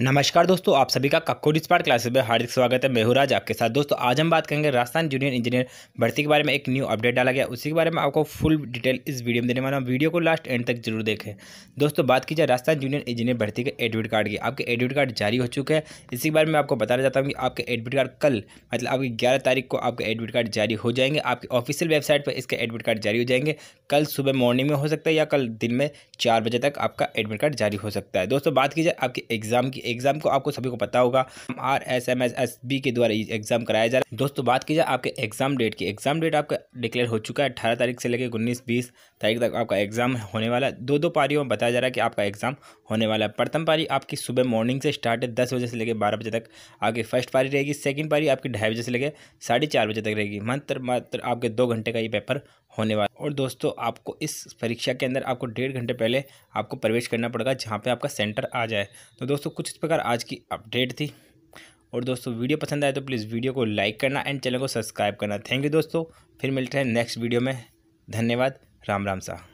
नमस्कार दोस्तों आप सभी का कक्कोड स्पार्ट क्लासेस में हार्दिक स्वागत है मैं हूँ राज आपके साथ दोस्तों आज हम बात करेंगे राजस्थान जूनियर इंजीनियर भर्ती के बारे में एक न्यू अपडेट डाला गया उसी के बारे में आपको फुल डिटेल इस वीडियो में देने वाला हूँ वीडियो को लास्ट एंड तक जरूर देखें दोस्तों बात की जाए राजस्थान जूनियर इंजीनियर भर्ती के एडमिट कार्ड की आपके एडमिट कार्ड जारी हो चुके हैं इसी के बारे में आपको बताना चाहता हूँ कि आपके एडमिट कार्ड कल मतलब आपकी ग्यारह तारीख को आपके एडमिट कार्ड जारी हो जाएंगे आपकी ऑफिशियल वेबसाइट पर इसके एडमिट कार्ड जारी हो जाएंगे कल सुबह मॉर्निंग में हो सकता है या कल दिन में चार बजे तक आपका एडमिट कार्ड जारी हो सकता है दोस्तों बात की जाए आपके एग्जाम की एग्ज़ाम को आपको सभी को पता होगा R S M S S B के द्वारा एग्ज़ाम कराया जा रहा है दोस्तों बात की जाए आपके एग्ज़ाम डेट की एग्ज़ाम डेट आपका डिक्लेयर हो चुका है अठारह तारीख से लेकर उन्नीस बीस तारीख तक आपका एग्ज़ाम होने वाला है दो दो पारियों में बताया जा रहा है कि आपका एग्ज़ाम होने वाला है प्रथम पारी आपकी सुबह मॉर्निंग से स्टार्ट है दस बजे से लेकर बारह बजे तक आपकी फर्स्ट पारी रहेगी सेकेंड पारी आपकी ढाई बजे से लेकर साढ़े चार बजे तक रहेगी मंत्र मात्र आपके दो घंटे का ये पेपर होने वाला और दोस्तों आपको इस परीक्षा के अंदर आपको डेढ़ घंटे पहले आपको प्रवेश करना पड़ेगा जहाँ पे आपका सेंटर आ जाए तो दोस्तों कुछ इस प्रकार आज की अपडेट थी और दोस्तों वीडियो पसंद आए तो प्लीज़ वीडियो को लाइक करना एंड चैनल को सब्सक्राइब करना थैंक यू दोस्तों फिर मिलते हैं नेक्स्ट वीडियो में धन्यवाद राम राम साह